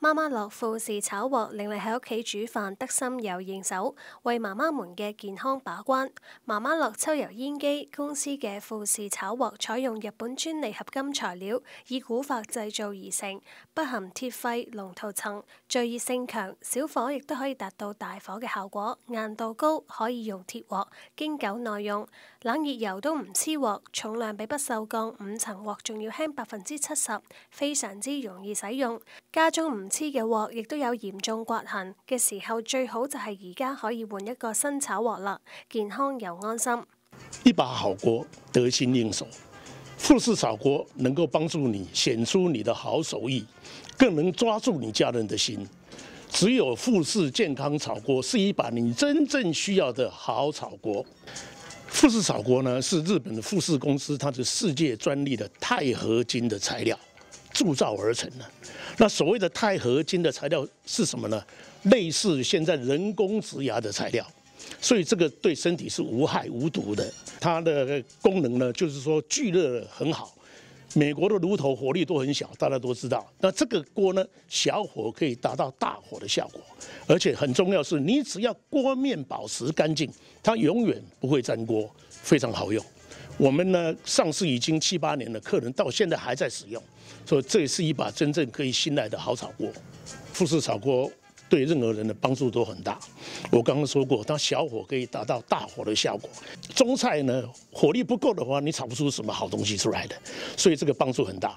妈妈乐富士炒镬令你喺屋企煮饭得心又应手，为妈妈们嘅健康把关。妈妈乐抽油烟机公司嘅富士炒镬采用日本专利合金材料，以古法制造而成，不含铁肺、龙涂层，聚热性强，小火亦都可以达到大火嘅效果，硬度高，可以用铁锅，经久耐用，冷热油都唔黐镬，重量比不锈钢五层镬仲要轻百分之七十，非常之容易使用，家中唔。黐嘅镬亦都有严重刮痕嘅时候，最好就系而家可以换一个新炒镬啦，健康又安心。一把好锅得心应手，富士炒锅能够帮助你显出你的好手艺，更能抓住你家人的心。只有富士健康炒锅是一把你真正需要的好炒锅。富士炒锅呢，是日本富士公司，它是世界专利的钛合金的材料。铸造而成的，那所谓的钛合金的材料是什么呢？类似现在人工植牙的材料，所以这个对身体是无害无毒的。它的功能呢，就是说聚热很好。美国的炉头火力都很小，大家都知道。那这个锅呢，小火可以达到大火的效果，而且很重要是，你只要锅面保持干净，它永远不会粘锅，非常好用。我们呢上市已经七八年了，客人到现在还在使用，所以这也是一把真正可以信赖的好炒锅。富士炒锅对任何人的帮助都很大。我刚刚说过，它小火可以达到大火的效果。中菜呢，火力不够的话，你炒不出什么好东西出来的，所以这个帮助很大。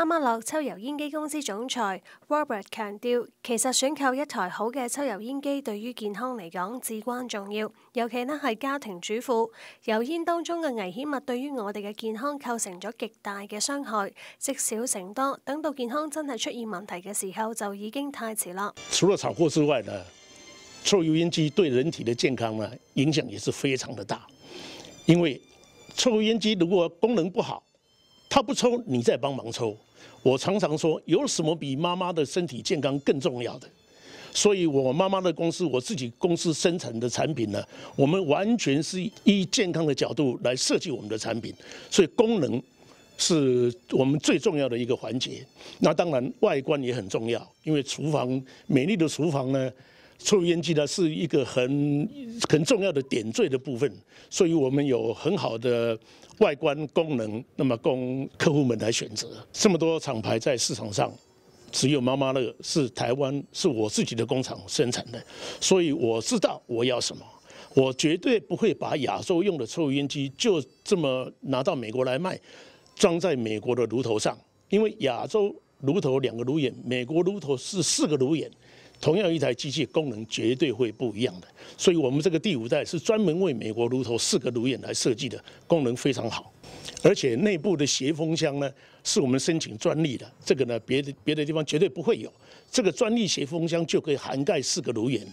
啱啱落抽油烟机公司总裁 Robert 强调，其实选购一台好嘅抽油烟机对于健康嚟讲至关重要，尤其呢系家庭主妇，油烟当中嘅危险物对于我哋嘅健康构成咗极大嘅伤害，积少成多，等到健康真系出现问题嘅时候就已经太迟啦。除了炒货之外呢，抽油烟机对人体嘅健康呢影响也是非常的大，因为抽油烟机如果功能不好，他不抽，你再帮忙抽。我常常说，有什么比妈妈的身体健康更重要的？所以，我妈妈的公司，我自己公司生产的产品呢，我们完全是依健康的角度来设计我们的产品。所以，功能是我们最重要的一个环节。那当然，外观也很重要，因为厨房美丽的厨房呢。抽油烟机呢是一个很很重要的点缀的部分，所以我们有很好的外观功能，那么供客户们来选择。这么多厂牌在市场上，只有妈妈乐是台湾是我自己的工厂生产的，所以我知道我要什么，我绝对不会把亚洲用的抽油烟机就这么拿到美国来卖，装在美国的炉头上，因为亚洲炉头两个炉眼，美国炉头是四个炉眼。同样一台机器功能绝对会不一样的，所以我们这个第五代是专门为美国炉头四个炉眼来设计的，功能非常好，而且内部的斜风箱呢是我们申请专利的，这个呢别的别的地方绝对不会有，这个专利斜风箱就可以涵盖四个炉眼了。